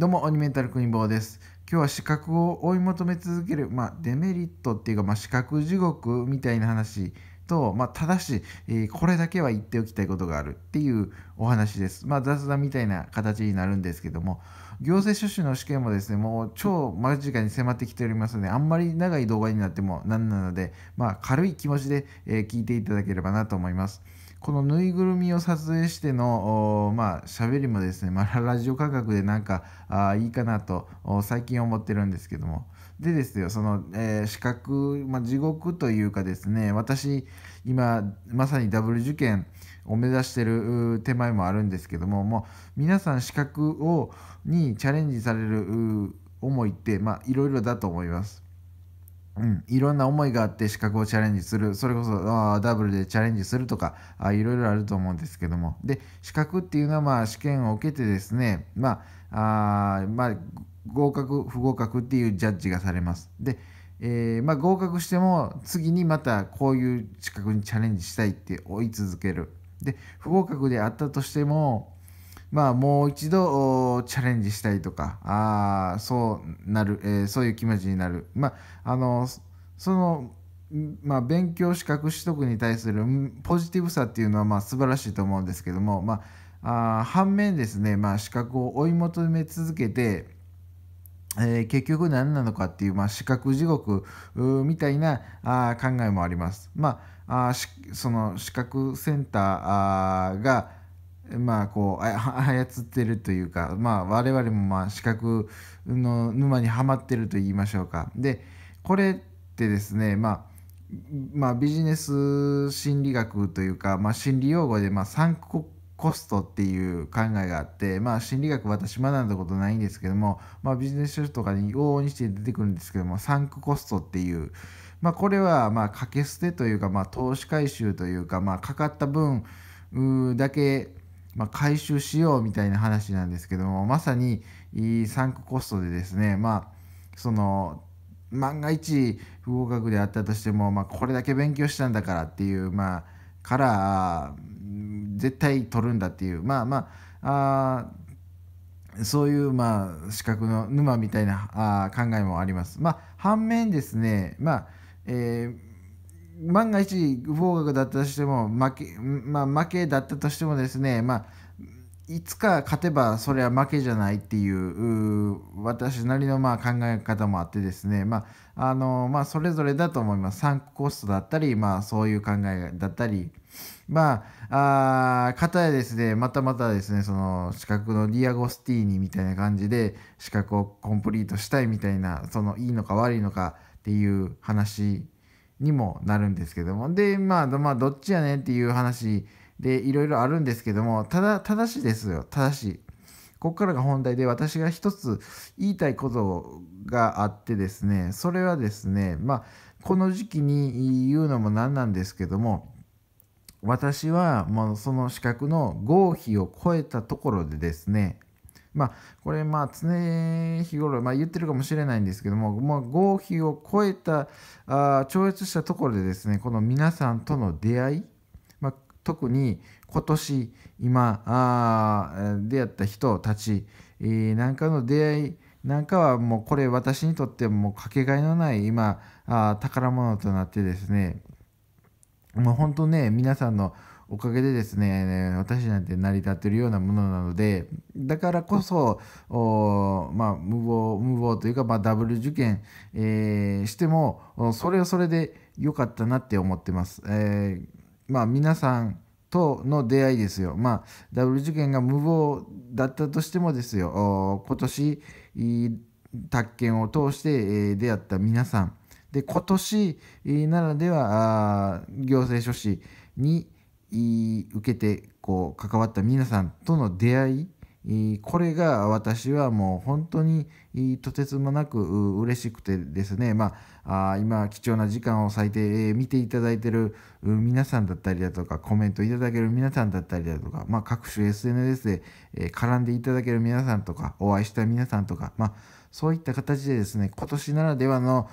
どうも、オニメンタルボーです。今日は資格を追い求め続ける、まあ、デメリットっていうか、まあ、資格地獄みたいな話と、まあ、ただし、えー、これだけは言っておきたいことがあるっていうお話です。まあ、雑談みたいな形になるんですけども、行政書士の試験もですね、もう超間近に迫ってきておりますので、あんまり長い動画になってもなんなので、まあ、軽い気持ちで、えー、聞いていただければなと思います。このぬいぐるみを撮影してのまあ喋りもですね、まあ、ラジオ価格でなんかあいいかなと最近思ってるんですけどもでですよその、えー、資格、まあ、地獄というかですね私今まさにダブル受験を目指してる手前もあるんですけどももう皆さん資格をにチャレンジされる思いっていろいろだと思います。うん、いろんな思いがあって資格をチャレンジするそれこそあダブルでチャレンジするとかあいろいろあると思うんですけどもで資格っていうのはまあ試験を受けてですね、まあ、あまあ、合格不合格っていうジャッジがされます。でえー、まあ、合格しても次にまたこういう資格にチャレンジしたいって追い続けるで不合格であったとしてもまあ、もう一度チャレンジしたいとかあそうなる、えー、そういう気持ちになる、まあ、あのその、まあ、勉強資格取得に対するポジティブさっていうのはまあ素晴らしいと思うんですけども、まあ、あ反面ですね、まあ、資格を追い求め続けて、えー、結局何なのかっていう、まあ、資格地獄みたいなあ考えもあります。まあ、あその資格センターがまあこう 操ってるというか、まあ、我々もまあ視覚の沼にはまってると言いましょうか。でこれってですね、まあまあ、ビジネス心理学というか、まあ、心理用語で、まあ、ンクコストっていう考えがあって、まあ、心理学私学んだことないんですけども、まあ、ビジネス書とかに往々にして出てくるんですけどもサンクコストっていう、まあ、これはまあ掛け捨てというか、まあ、投資回収というか、まあ、かかった分だけまあ、回収しようみたいな話なんですけどもまさにサンクコストでですねまあその万が一不合格であったとしても、まあ、これだけ勉強したんだからっていうまあから絶対取るんだっていうまあまああそういうまあ資格の沼みたいなあ考えもあります。まあ、反面ですねまあえー万が一不合格だったとしても負け,、まあ、負けだったとしてもですね、まあ、いつか勝てばそれは負けじゃないっていう私なりのまあ考え方もあってですね、まああのまあ、それぞれだと思いますサンクコストだったり、まあ、そういう考えだったり。まあ、あたやですね、またまたですね、その資格のディアゴスティーニみたいな感じで資格をコンプリートしたいみたいな、そのいいのか悪いのかっていう話にもなるんですけどもで、まあ、まあどっちやねっていう話でいろいろあるんですけどもただただしですよただしここからが本題で私が一つ言いたいことがあってですねそれはですねまあこの時期に言うのも何なんですけども私はもうその資格の合否を超えたところでですねまあ、これ、まあ、常日頃、まあ、言ってるかもしれないんですけども、まあ、合否を超えたあ、超越したところでですね、この皆さんとの出会い、まあ、特に今年、今あ、出会った人たち、えー、なんかの出会いなんかはもうこれ私にとってもかけがえのない今あ宝物となってですねもう本当ね皆さんのおかげでですね私なんて成り立ってるようなものなのでだからこそまあ、無謀無謀というか、まあ、ダブル受験、えー、してもそれはそれで良かったなって思ってます。えー、まあ、皆さんとの出会いですよ。まあ、ダブル受験が無謀だったとしてもですよ、今年、宅建を通して、えー、出会った皆さん、で今年ならでは行政書士に、受けてこう関わった皆さんとの出会いこれが私はもう本当にとてつもなく嬉しくてですね、まあ、今貴重な時間を割いて見ていただいてる皆さんだったりだとかコメントいただける皆さんだったりだとか、まあ、各種 SNS で絡んでいただける皆さんとかお会いした皆さんとか、まあ、そういった形でですね、今年ならではの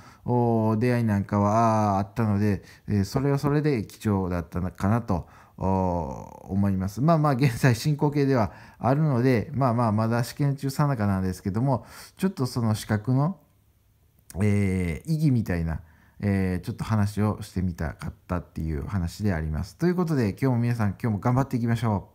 出会いなんかはあったので、えそれはそれで貴重だったのかなと思います。まあまあ現在進行形ではあるので、まあまあまだ試験中さなかなんですけども、ちょっとその資格の、えー、意義みたいな、えー、ちょっと話をしてみたかったっていう話であります。ということで今日も皆さん今日も頑張っていきましょう。